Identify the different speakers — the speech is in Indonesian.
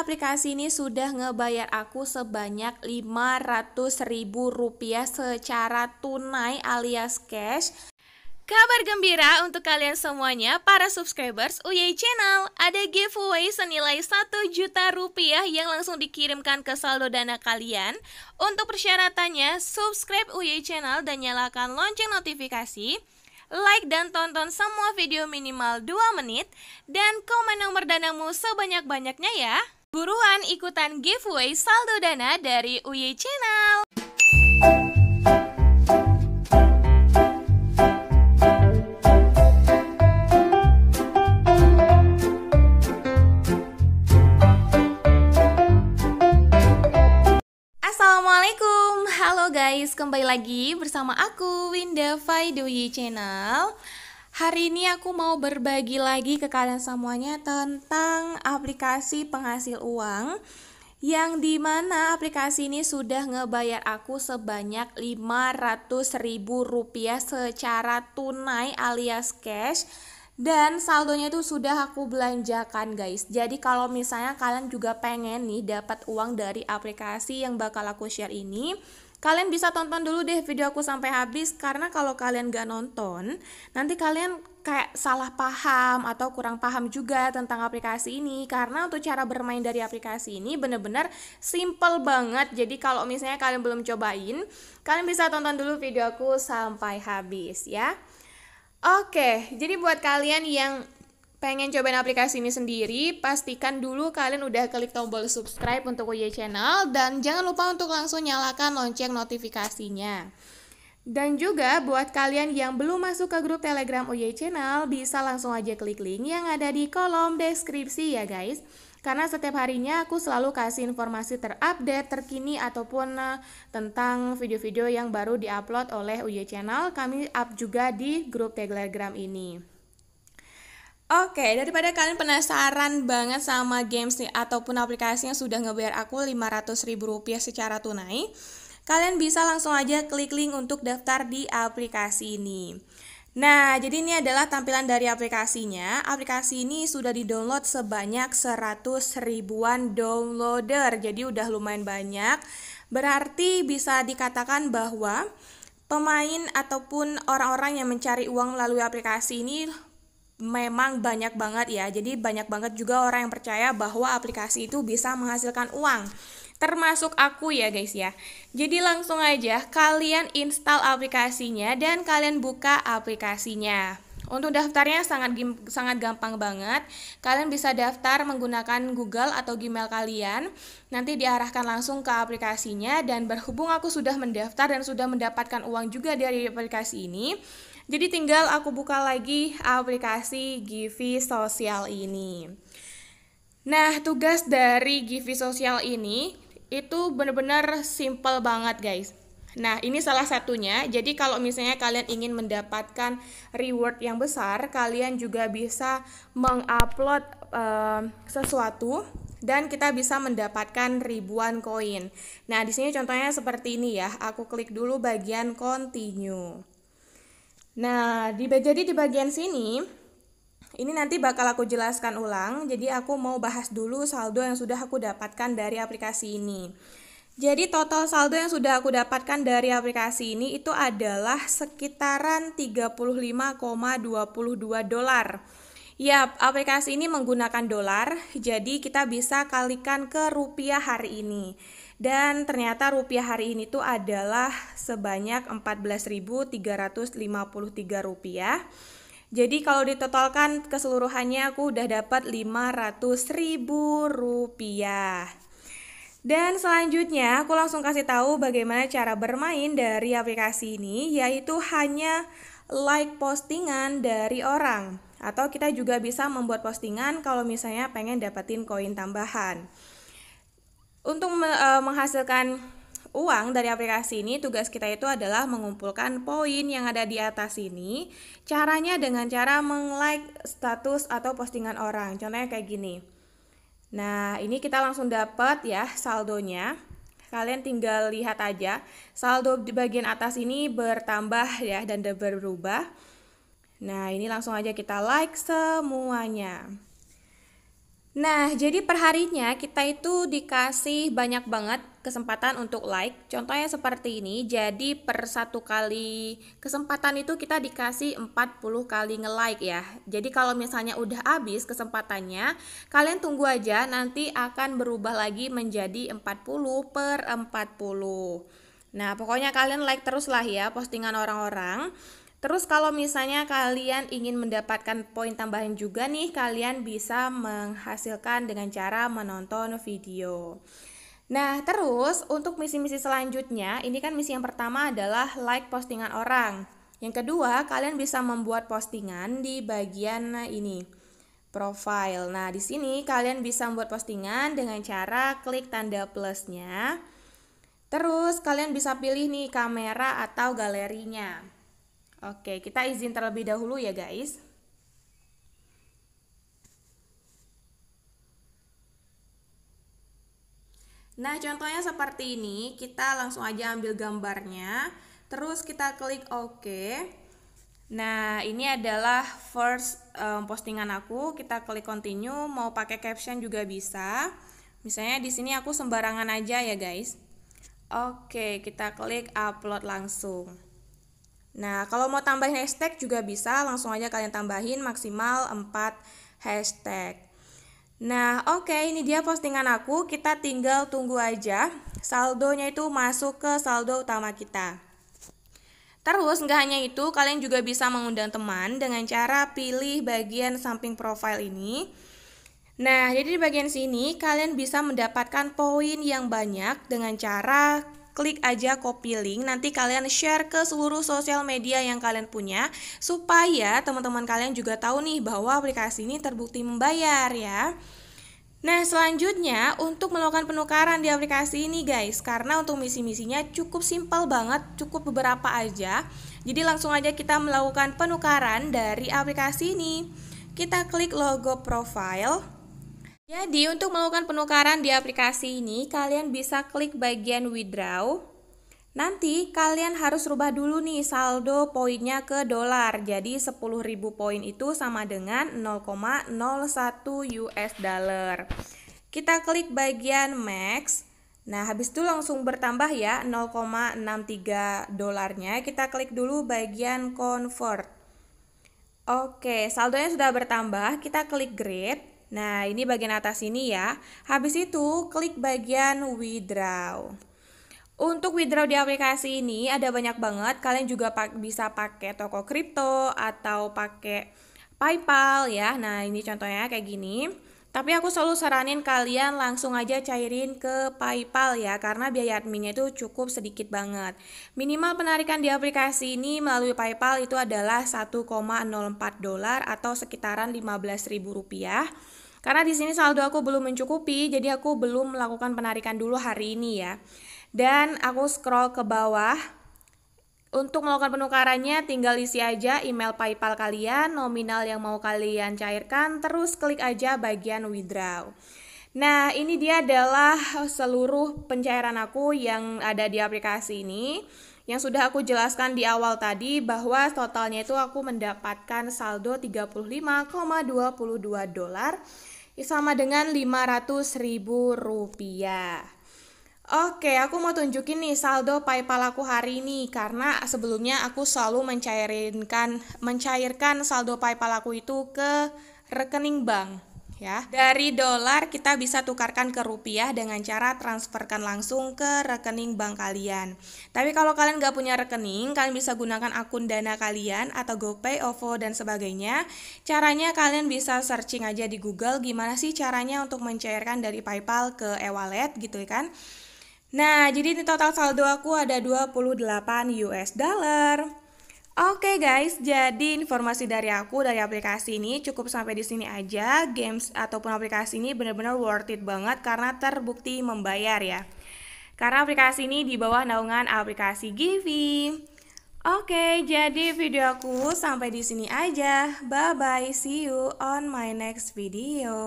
Speaker 1: aplikasi ini sudah ngebayar aku sebanyak ribu rupiah secara tunai alias cash. Kabar gembira untuk kalian semuanya para subscribers UY Channel. Ada giveaway senilai 1 juta rupiah yang langsung dikirimkan ke saldo dana kalian. Untuk persyaratannya, subscribe UY Channel dan nyalakan lonceng notifikasi like dan tonton semua video minimal 2 menit, dan komen nomor danamu sebanyak-banyaknya ya. Buruan ikutan giveaway saldo dana dari UY Channel. Assalamualaikum, halo guys, kembali lagi bersama aku Winda Faidoyi Channel. Hari ini aku mau berbagi lagi ke kalian semuanya tentang aplikasi penghasil uang yang dimana aplikasi ini sudah ngebayar aku sebanyak 500 ribu rupiah secara tunai alias cash dan saldonya itu sudah aku belanjakan guys jadi kalau misalnya kalian juga pengen nih dapat uang dari aplikasi yang bakal aku share ini Kalian bisa tonton dulu deh video aku sampai habis karena kalau kalian gak nonton, nanti kalian kayak salah paham atau kurang paham juga tentang aplikasi ini karena untuk cara bermain dari aplikasi ini bener-bener simple banget. Jadi kalau misalnya kalian belum cobain, kalian bisa tonton dulu video aku sampai habis ya. Oke, jadi buat kalian yang pengen cobain aplikasi ini sendiri, pastikan dulu kalian udah klik tombol subscribe untuk UY Channel dan jangan lupa untuk langsung nyalakan lonceng notifikasinya. Dan juga buat kalian yang belum masuk ke grup Telegram UY Channel, bisa langsung aja klik link yang ada di kolom deskripsi ya guys. Karena setiap harinya aku selalu kasih informasi terupdate, terkini ataupun eh, tentang video-video yang baru diupload oleh UY Channel. Kami up juga di grup Telegram ini. Oke, okay, daripada kalian penasaran banget sama games nih ataupun aplikasinya sudah ngebayar aku Rp500.000 secara tunai, kalian bisa langsung aja klik link untuk daftar di aplikasi ini. Nah, jadi ini adalah tampilan dari aplikasinya. Aplikasi ini sudah di-download sebanyak 100 ribuan downloader. Jadi udah lumayan banyak. Berarti bisa dikatakan bahwa pemain ataupun orang-orang yang mencari uang melalui aplikasi ini memang banyak banget ya. Jadi banyak banget juga orang yang percaya bahwa aplikasi itu bisa menghasilkan uang. Termasuk aku ya guys ya. Jadi langsung aja kalian install aplikasinya dan kalian buka aplikasinya. Untuk daftarnya sangat sangat gampang banget. Kalian bisa daftar menggunakan Google atau Gmail kalian. Nanti diarahkan langsung ke aplikasinya dan berhubung aku sudah mendaftar dan sudah mendapatkan uang juga dari aplikasi ini, jadi tinggal aku buka lagi aplikasi Givi Sosial ini. Nah, tugas dari Givi Sosial ini itu benar-benar simple banget, guys. Nah, ini salah satunya. Jadi kalau misalnya kalian ingin mendapatkan reward yang besar, kalian juga bisa mengupload uh, sesuatu dan kita bisa mendapatkan ribuan koin. Nah, di sini contohnya seperti ini ya. Aku klik dulu bagian continue. Nah, di, jadi di bagian sini, ini nanti bakal aku jelaskan ulang, jadi aku mau bahas dulu saldo yang sudah aku dapatkan dari aplikasi ini. Jadi total saldo yang sudah aku dapatkan dari aplikasi ini itu adalah sekitaran 35,22 dolar. Ya, aplikasi ini menggunakan dolar, jadi kita bisa kalikan ke rupiah hari ini. Dan ternyata rupiah hari ini tuh adalah sebanyak 14.353 rupiah. Jadi kalau ditotalkan keseluruhannya aku udah dapat 500.000 rupiah. Dan selanjutnya aku langsung kasih tahu bagaimana cara bermain dari aplikasi ini yaitu hanya like postingan dari orang. Atau kita juga bisa membuat postingan kalau misalnya pengen dapetin koin tambahan. Untuk me e, menghasilkan uang dari aplikasi ini, tugas kita itu adalah mengumpulkan poin yang ada di atas ini. Caranya dengan cara meng-like status atau postingan orang. Contohnya kayak gini. Nah, ini kita langsung dapat ya saldonya. Kalian tinggal lihat aja. Saldo di bagian atas ini bertambah ya dan berubah. Nah, ini langsung aja kita like semuanya. Nah, jadi perharinya kita itu dikasih banyak banget kesempatan untuk like. Contohnya seperti ini, jadi per satu kali kesempatan itu kita dikasih 40 kali nge-like ya. Jadi kalau misalnya udah habis kesempatannya, kalian tunggu aja nanti akan berubah lagi menjadi 40 per 40. Nah, pokoknya kalian like teruslah ya postingan orang-orang. Terus kalau misalnya kalian ingin mendapatkan poin tambahan juga nih, kalian bisa menghasilkan dengan cara menonton video. Nah, terus untuk misi-misi selanjutnya, ini kan misi yang pertama adalah like postingan orang. Yang kedua, kalian bisa membuat postingan di bagian ini, profile. Nah, di sini kalian bisa membuat postingan dengan cara klik tanda plusnya. Terus kalian bisa pilih nih kamera atau galerinya. Oke, kita izin terlebih dahulu ya guys. Nah, contohnya seperti ini. Kita langsung aja ambil gambarnya. Terus kita klik OK. Nah, ini adalah first um, postingan aku. Kita klik continue, mau pakai caption juga bisa. Misalnya di sini aku sembarangan aja ya, guys. Oke, kita klik upload langsung. Nah, kalau mau tambahin hashtag juga bisa, langsung aja kalian tambahin maksimal 4 hashtag. Nah, oke, okay, ini dia postingan aku. Kita tinggal tunggu aja saldonya itu masuk ke saldo utama kita. Terus, nggak hanya itu, kalian juga bisa mengundang teman dengan cara pilih bagian samping profile ini. Nah, jadi di bagian sini, kalian bisa mendapatkan poin yang banyak dengan cara klik aja copy link. Nanti kalian share ke seluruh sosial media yang kalian punya supaya teman-teman kalian juga tahu nih bahwa aplikasi ini terbukti membayar ya. Nah, selanjutnya untuk melakukan penukaran di aplikasi ini guys, karena untuk misi-misinya cukup simpel banget, cukup beberapa aja. Jadi langsung aja kita melakukan penukaran dari aplikasi ini. Kita klik logo profile, jadi untuk melakukan penukaran di aplikasi ini kalian bisa klik bagian withdraw. Nanti kalian harus rubah dulu nih saldo poinnya ke dolar. Jadi 10.000 poin itu sama dengan 0,01 US dollar. Kita klik bagian max. Nah, habis itu langsung bertambah ya 0,63 dolarnya. Kita klik dulu bagian convert. Oke, saldonya sudah bertambah. Kita klik grade. Nah, ini bagian atas ini ya. Habis itu, klik bagian withdraw. Untuk withdraw di aplikasi ini ada banyak banget. Kalian juga bisa pakai toko kripto atau pakai PayPal ya. Nah, ini contohnya kayak gini. Tapi aku selalu saranin kalian langsung aja cairin ke PayPal ya, karena biaya adminnya itu cukup sedikit banget. Minimal penarikan di aplikasi ini melalui PayPal itu adalah 1,04 dolar atau sekitaran ribu rupiah. Karena di sini saldo aku belum mencukupi, jadi aku belum melakukan penarikan dulu hari ini ya. Dan aku scroll ke bawah. Untuk melakukan penukarannya tinggal isi aja email PayPal kalian, nominal yang mau kalian cairkan, terus klik aja bagian withdraw. Nah, ini dia adalah seluruh pencairan aku yang ada di aplikasi ini yang sudah aku jelaskan di awal tadi bahwa totalnya itu aku mendapatkan saldo 35,22 dolar sama dengan 500.000 rupiah. Oke, aku mau tunjukin nih saldo PayPal aku hari ini karena sebelumnya aku selalu mencairkan mencairkan saldo PayPal aku itu ke rekening bank ya. Dari dolar kita bisa tukarkan ke rupiah dengan cara transferkan langsung ke rekening bank kalian. Tapi kalau kalian nggak punya rekening, kalian bisa gunakan akun dana kalian atau GoPay, OVO, dan sebagainya. Caranya kalian bisa searching aja di Google gimana sih caranya untuk mencairkan dari PayPal ke e-wallet gitu kan. Nah, jadi di total saldo aku ada 28 US dollar. Oke okay guys, jadi informasi dari aku dari aplikasi ini cukup sampai di sini aja. Games ataupun aplikasi ini benar-benar worth it banget karena terbukti membayar ya. Karena aplikasi ini di bawah naungan aplikasi Givi. Oke, okay, jadi video aku sampai di sini aja. Bye bye, see you on my next video.